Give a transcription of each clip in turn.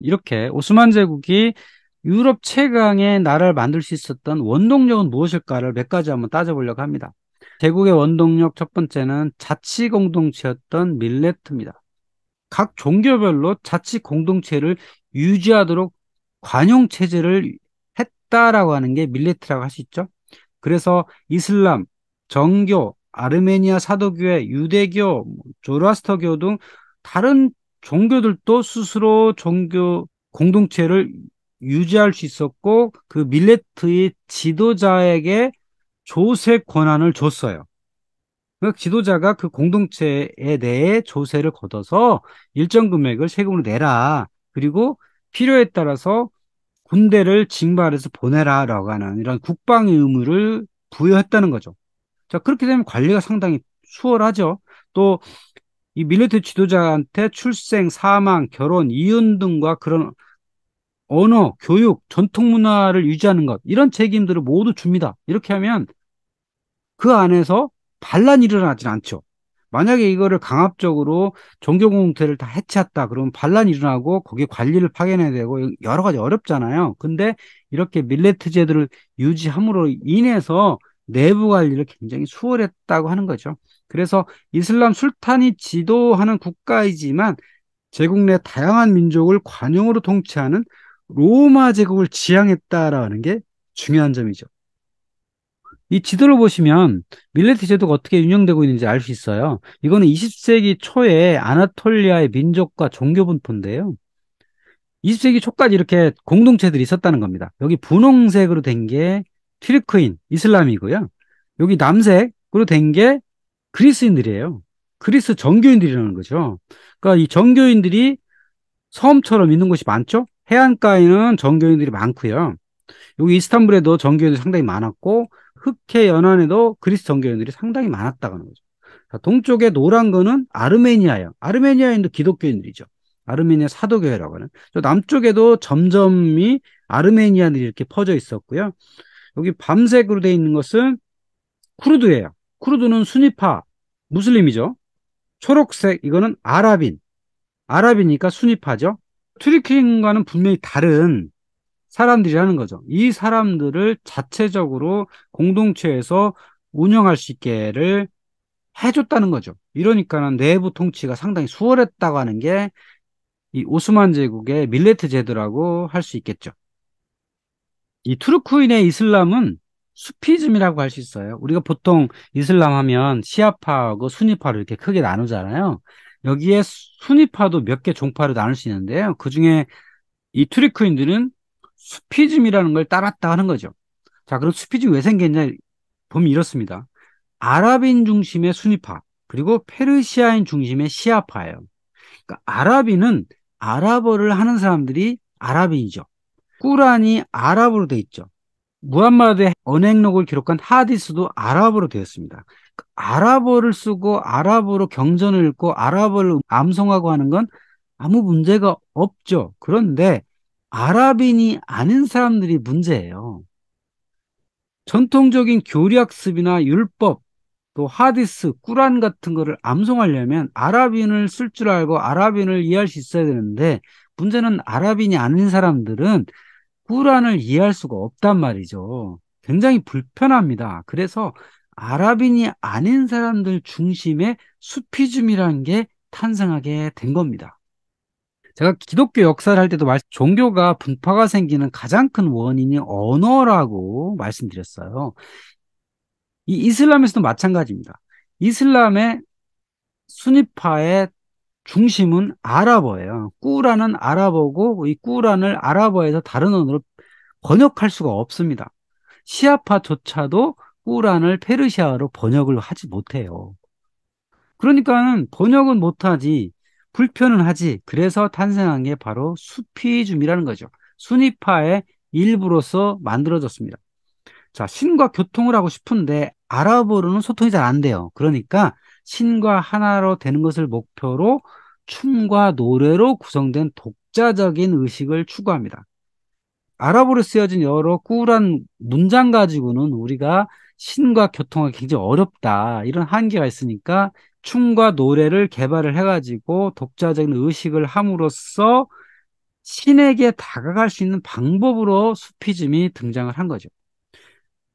이렇게 오스만 제국이 유럽 최강의 나라를 만들 수 있었던 원동력은 무엇일까를 몇 가지 한번 따져보려고 합니다. 제국의 원동력 첫 번째는 자치 공동체였던 밀레트입니다. 각 종교별로 자치 공동체를 유지하도록 관용 체제를 했다라고 하는 게 밀레트라고 할 수 있죠. 그래서 이슬람, 정교, 아르메니아 사도교회, 유대교, 뭐 조라스터교 등 다른 종교들도 스스로 종교 공동체를 유지할 수 있었고 그 밀레트의 지도자에게 조세 권한을 줬어요. 그 지도자가 그 공동체에 대해 조세를 걷어서 일정 금액을 세금으로 내라. 그리고 필요에 따라서 군대를 징발해서 보내라라고 하는 이런 국방의 의무를 부여했다는 거죠. 자, 그렇게 되면 관리가 상당히 수월하죠. 또이 밀리트 지도자한테 출생, 사망, 결혼, 이혼 등과 그런 언어, 교육, 전통 문화를 유지하는 것 이런 책임들을 모두 줍니다. 이렇게 하면 그 안에서 반란이 일어나진 않죠. 만약에 이거를 강압적으로 종교 공동체를 다 해체했다 그러면 반란이 일어나고 거기에 관리를 파견해야 되고 여러 가지 어렵잖아요. 근데 이렇게 밀레트 제도를 유지함으로 인해서 내부 관리를 굉장히 수월했다고 하는 거죠. 그래서 이슬람 술탄이 지도하는 국가이지만 제국 내 다양한 민족을 관용으로 통치하는 로마 제국을 지향했다라는 게 중요한 점이죠. 이 지도를 보시면 밀레티 제도가 어떻게 운영되고 있는지 알 수 있어요. 이거는 20세기 초에 아나톨리아의 민족과 종교 분포인데요. 20세기 초까지 이렇게 공동체들이 있었다는 겁니다. 여기 분홍색으로 된 게트리크인 이슬람이고요. 여기 남색으로 된게 그리스인들이에요. 그리스 정교인들이라는 거죠. 그러니까 이 정교인들이 섬처럼 있는 곳이 많죠. 해안가에는 정교인들이 많고요. 여기 이스탄불에도 정교인들이 상당히 많았고 흑해 연안에도 그리스 정교인들이 상당히 많았다는 거죠. 자, 동쪽에 노란 거는 아르메니아예요. 아르메니아인도 기독교인들이죠. 아르메니아 사도교회라고 하는. 저 남쪽에도 점점이 아르메니아들이 이렇게 퍼져 있었고요. 여기 밤색으로 돼 있는 것은 쿠르드예요. 쿠르드는 순위파 무슬림이죠. 초록색 이거는 아랍인. 아랍이니까 순입하죠 트리킹과는 분명히 다른 사람들이라는 거죠. 이 사람들을 자체적으로 공동체에서 운영할 수 있게를 해줬다는 거죠. 이러니까는 내부 통치가 상당히 수월했다고 하는 게 이 오스만 제국의 밀레트 제도라고 할 수 있겠죠. 이트루크인의 이슬람은 수피즘이라고 할 수 있어요. 우리가 보통 이슬람 하면 시아파하고 순위파로 이렇게 크게 나누잖아요. 여기에 순위파도 몇 개 종파로 나눌 수 있는데요. 그 중에 이트리크인들은 수피즘이라는 걸 따랐다 하는 거죠. 자, 그럼 수피즘이 왜 생겼냐? 보면 이렇습니다. 아랍인 중심의 순위파, 그리고 페르시아인 중심의 시아파예요. 그러니까 아랍인은 아랍어를 하는 사람들이 아랍인이죠. 꾸란이 아랍어로 돼 있죠. 무함마드의 언행록을 기록한 하디스도 아랍어로 되었습니다. 그 아랍어를 쓰고 아랍어로 경전을 읽고 아랍어를 암송하고 하는 건 아무 문제가 없죠. 그런데 아랍인이 아닌 사람들이 문제예요. 전통적인 교리학습이나 율법, 또 하디스, 꾸란 같은 거를 암송하려면 아랍인을 쓸 줄 알고 아랍인을 이해할 수 있어야 되는데 문제는 아랍인이 아닌 사람들은 불안을 이해할 수가 없단 말이죠. 굉장히 불편합니다. 그래서 아랍인이 아닌 사람들 중심의 수피즘이라는 게 탄생하게 된 겁니다. 제가 기독교 역사를 할 때도 종교가 분파가 생기는 가장 큰 원인이 언어라고 말씀드렸어요. 이 이슬람에서도 마찬가지입니다. 이슬람의 순위파의 중심은 아랍어예요. 꾸라는 아랍어고 이 꾸란을 아랍어에서 다른 언어로 번역할 수가 없습니다. 시아파조차도 꾸란을 페르시아어로 번역을 하지 못해요. 그러니까 번역은 못하지 불편은 하지 그래서 탄생한 게 바로 수피즘이라는 거죠. 순위파의 일부로서 만들어졌습니다. 자 신과 교통을 하고 싶은데 아랍어로는 소통이 잘 안 돼요. 그러니까 신과 하나로 되는 것을 목표로 춤과 노래로 구성된 독자적인 의식을 추구합니다. 아랍어로 쓰여진 여러 꾸란 문장 가지고는 우리가 신과 교통하기 굉장히 어렵다. 이런 한계가 있으니까 춤과 노래를 개발을 해가지고 독자적인 의식을 함으로써 신에게 다가갈 수 있는 방법으로 수피즘이 등장을 한 거죠.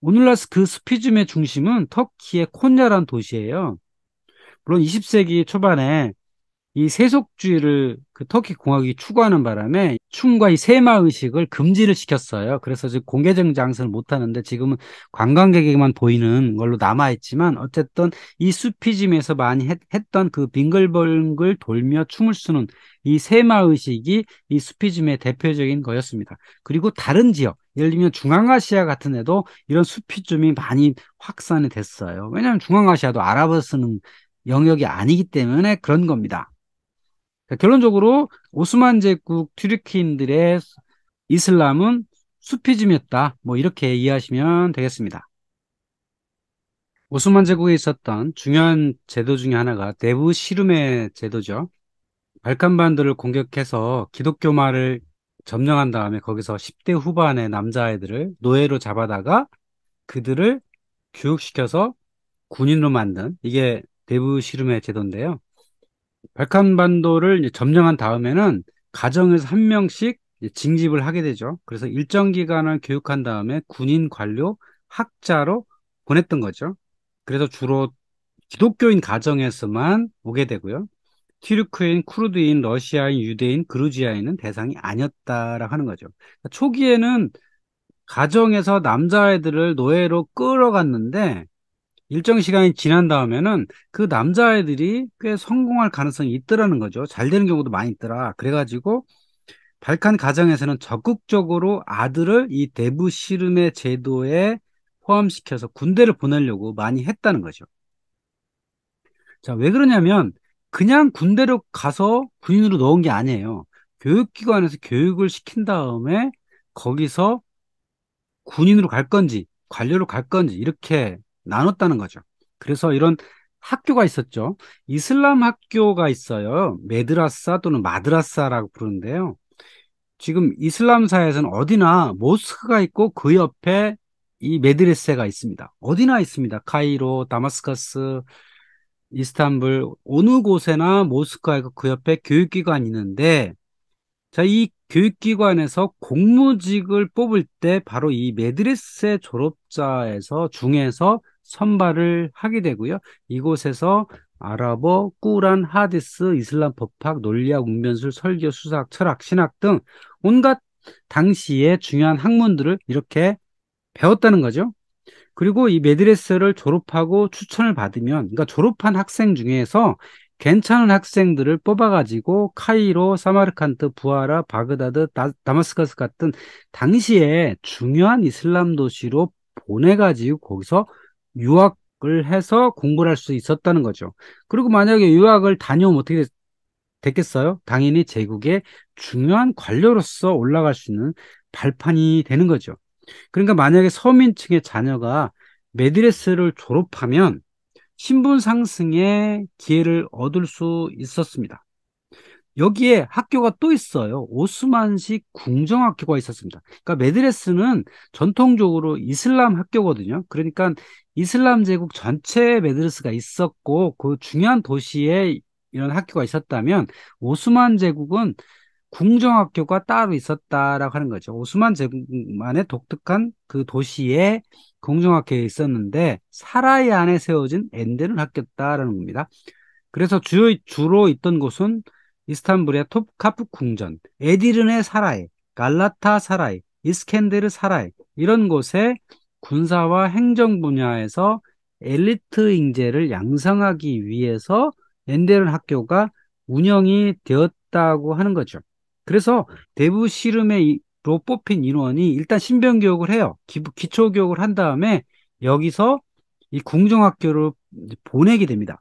오늘날 그 수피즘의 중심은 터키의 콘야란 도시예요. 물론 20세기 초반에 이 세속주의를 그 터키 공화국이 추구하는 바람에 춤과 이 세마 의식을 금지를 시켰어요. 그래서 지금 공개적 장사를 못 하는데 지금은 관광객에게만 보이는 걸로 남아 있지만 어쨌든 이 수피즘에서 많이 했, 던그 빙글벙글 돌며 춤을 추는 이 세마 의식이 이 수피즘의 대표적인 거였습니다. 그리고 다른 지역 예를 들면 중앙아시아 같은 데도 이런 수피즘이 많이 확산이 됐어요. 왜냐하면 중앙아시아도 아랍어 쓰는 영역이 아니기 때문에 그런 겁니다. 그러니까 결론적으로 오스만 제국 튀르키인들의 이슬람은 수피즘이었다. 뭐 이렇게 이해하시면 되겠습니다. 오스만 제국에 있었던 중요한 제도 중의 하나가 내부 시름의 제도죠. 발칸반도를 공격해서 기독교마을 점령한 다음에 거기서 10대 후반의 남자아이들을 노예로 잡아다가 그들을 교육시켜서 군인으로 만든 이게 대부 시름의 제도인데요. 발칸반도를 점령한 다음에는 가정에서 한 명씩 징집을 하게 되죠. 그래서 일정 기간을 교육한 다음에 군인, 관료, 학자로 보냈던 거죠. 그래서 주로 기독교인 가정에서만 오게 되고요. 튀르크인, 쿠르드인, 러시아인, 유대인, 그루지아인은 대상이 아니었다라고 하는 거죠. 그러니까 초기에는 가정에서 남자아이들을 노예로 끌어갔는데 일정 시간이 지난 다음에는 그 남자아이들이 꽤 성공할 가능성이 있더라는 거죠. 잘 되는 경우도 많이 있더라. 그래가지고 발칸 가정에서는 적극적으로 아들을 이 대부 씨름의 제도에 포함시켜서 군대를 보내려고 많이 했다는 거죠. 자, 왜 그러냐면 그냥 군대로 가서 군인으로 넣은 게 아니에요. 교육기관에서 교육을 시킨 다음에 거기서 군인으로 갈 건지 관료로 갈 건지 이렇게 나눴다는 거죠. 그래서 이런 학교가 있었죠. 이슬람 학교가 있어요. 메드라사 또는 마드라사라고 부르는데요. 지금 이슬람사에서는 어디나 모스크가 있고 그 옆에 이 메드레세가 있습니다. 어디나 있습니다. 카이로, 다마스카스 이스탄불 어느 곳에나 모스크가 있고 그 옆에 교육기관이 있는데 자, 이 교육기관에서 공무직을 뽑을 때 바로 이 메드레세 졸업자에서 중에서 선발을 하게 되고요. 이곳에서 아랍어, 꾸란, 하디스, 이슬람 법학, 논리학, 운변술, 설교, 수학, 철학, 신학 등 온갖 당시의 중요한 학문들을 이렇게 배웠다는 거죠. 그리고 이 메드레스를 졸업하고 추천을 받으면, 그러니까 졸업한 학생 중에서 괜찮은 학생들을 뽑아가지고 카이로, 사마르칸트, 부하라, 바그다드, 다마스커스 같은 당시에 중요한 이슬람 도시로 보내가지고 거기서 유학을 해서 공부를 할 수 있었다는 거죠. 그리고 만약에 유학을 다녀오면 어떻게 됐겠어요? 당연히 제국의 중요한 관료로서 올라갈 수 있는 발판이 되는 거죠. 그러니까 만약에 서민층의 자녀가 메드레스를 졸업하면 신분 상승의 기회를 얻을 수 있었습니다. 여기에 학교가 또 있어요. 오스만식 궁정학교가 있었습니다. 그러니까 메드레스는 전통적으로 이슬람 학교거든요. 그러니까 이슬람 제국 전체에 메드레스가 있었고 그 중요한 도시에 이런 학교가 있었다면 오스만 제국은 궁정학교가 따로 있었다라고 하는 거죠. 오스만 제국만의 독특한 그 도시에 궁정학교에 있었는데 사라이 안에 세워진 엔데는 학교였다라는 겁니다. 그래서 주 주로 있던 곳은 이스탄불의 톱카프 궁전, 에디른의 사라이, 갈라타 사라이, 이스켄데르 사라이 이런 곳에 군사와 행정 분야에서 엘리트 인재를 양성하기 위해서 엔데른 학교가 운영이 되었다고 하는 거죠. 그래서 대부 시름의로 뽑힌 인원이 일단 신변 교육을 해요. 기초 교육을 한 다음에 여기서 이 궁정학교를 보내게 됩니다.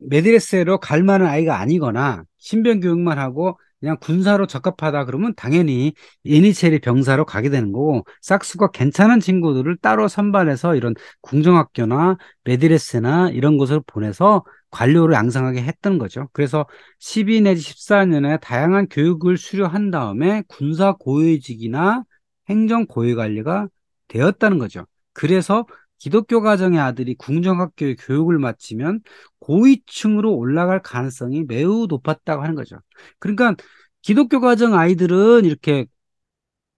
메디레스로 갈 만한 아이가 아니거나 신병 교육만 하고 그냥 군사로 적합하다 그러면 당연히 예니체리 병사로 가게 되는 거고 싹수가 괜찮은 친구들을 따로 선발해서 이런 궁정학교나 메디레스나 이런 곳으로 보내서 관료를 양성하게 했던 거죠. 그래서 12 내지 14년에 다양한 교육을 수료한 다음에 군사 고위직이나 행정 고위 관리가 되었다는 거죠. 그래서 기독교 가정의 아들이 궁정학교의 교육을 마치면 고위층으로 올라갈 가능성이 매우 높았다고 하는 거죠. 그러니까 기독교 가정 아이들은 이렇게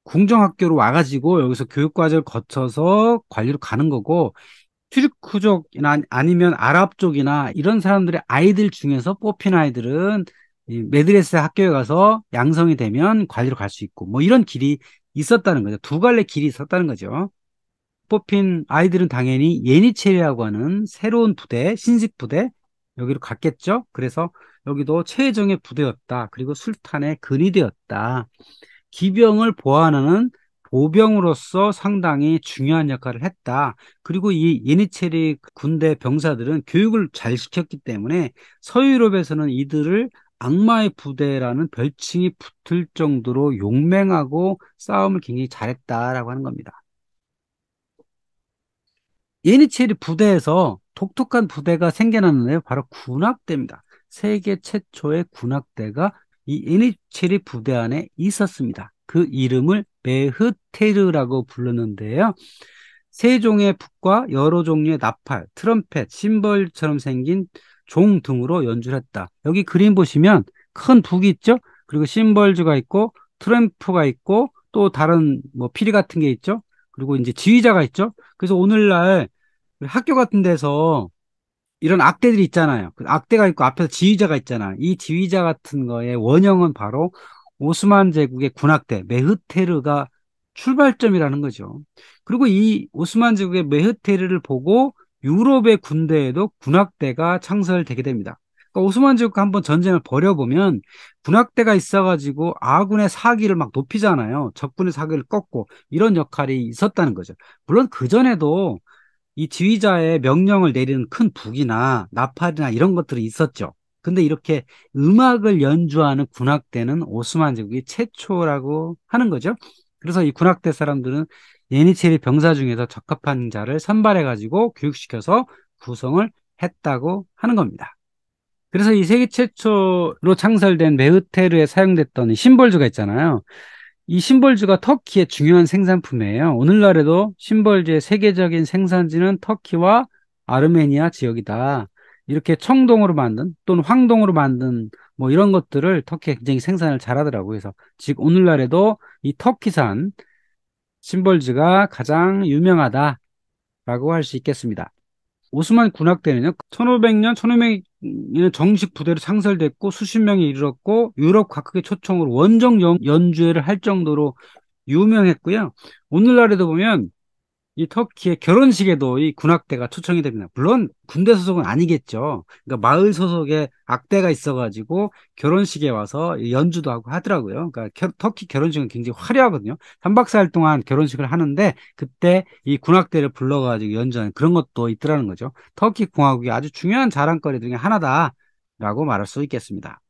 궁정학교로 와가지고 여기서 교육과정을 거쳐서 관리로 가는 거고 튀르크족이나 아니면 아랍 쪽이나 이런 사람들의 아이들 중에서 뽑힌 아이들은 메드레스 학교에 가서 양성이 되면 관리로 갈 수 있고 뭐 이런 길이 있었다는 거죠. 두 갈래 길이 있었다는 거죠. 뽑힌 아이들은 당연히 예니체리라고 하는 새로운 부대, 신식 부대 여기로 갔겠죠. 그래서 여기도 최정의 부대였다. 그리고 술탄의 근이 되었다. 기병을 보완하는 보병으로서 상당히 중요한 역할을 했다. 그리고 이 예니체리 군대 병사들은 교육을 잘 시켰기 때문에 서유럽에서는 이들을 악마의 부대라는 별칭이 붙을 정도로 용맹하고 싸움을 굉장히 잘했다라고 하는 겁니다. 예니체리 부대에서 독특한 부대가 생겨났는데요. 바로 군악대입니다. 세계 최초의 군악대가 이 예니체리 부대 안에 있었습니다. 그 이름을 메흐테르라고 불렀는데요. 세종의 북과 여러 종류의 나팔, 트럼펫, 심벌처럼 생긴 종 등으로 연주를 했다. 여기 그림 보시면 큰 북이 있죠? 그리고 심벌즈가 있고 트램프가 있고 또 다른 뭐 피리 같은 게 있죠? 그리고 이제 지휘자가 있죠. 그래서 오늘날 학교 같은 데서 이런 악대들이 있잖아요. 그 악대가 있고 앞에서 지휘자가 있잖아. 요이 지휘자 같은 거의 원형은 바로 오스만 제국의 군악대 메흐테르가 출발점이라는 거죠. 그리고 이 오스만 제국의 메흐테르를 보고 유럽의 군대에도 군악대가 창설되게 됩니다. 그러니까 오스만 제국과 한번 전쟁을 벌여보면 군악대가 있어가지고 아군의 사기를 막 높이잖아요. 적군의 사기를 꺾고 이런 역할이 있었다는 거죠. 물론 그 전에도 이 지휘자의 명령을 내리는 큰 북이나 나팔이나 이런 것들이 있었죠. 근데 이렇게 음악을 연주하는 군악대는 오스만 제국이 최초라고 하는 거죠. 그래서 이 군악대 사람들은 예니체리 병사 중에서 적합한 자를 선발해가지고 교육시켜서 구성을 했다고 하는 겁니다. 그래서 이 세계 최초로 창설된 메흐테르에 사용됐던 심벌주가 있잖아요. 이 심벌주가 터키의 중요한 생산품이에요. 오늘날에도 심벌주의 세계적인 생산지는 터키와 아르메니아 지역이다. 이렇게 청동으로 만든 또는 황동으로 만든 뭐 이런 것들을 터키에 굉장히 생산을 잘하더라고요. 그래서 즉 오늘날에도 이 터키산 심벌즈가 가장 유명하다라고 할 수 있겠습니다. 오스만 군악대는요, 1500년, 이는 정식 부대로 창설됐고 수십 명이 이르렀고 유럽 각국의 초청으로 원정 연주회를 할 정도로 유명했고요. 오늘날에도 보면 이 터키의 결혼식에도 이 군악대가 초청이 됩니다. 물론 군대 소속은 아니겠죠. 그러니까 마을 소속의 악대가 있어가지고 결혼식에 와서 연주도 하고 하더라고요. 그러니까 겨, 터키 결혼식은 굉장히 화려하거든요. 3박 4일 동안 결혼식을 하는데 그때 이 군악대를 불러가지고 연주하는 그런 것도 있더라는 거죠. 터키 공화국이 아주 중요한 자랑거리 중에 하나다라고 말할 수 있겠습니다.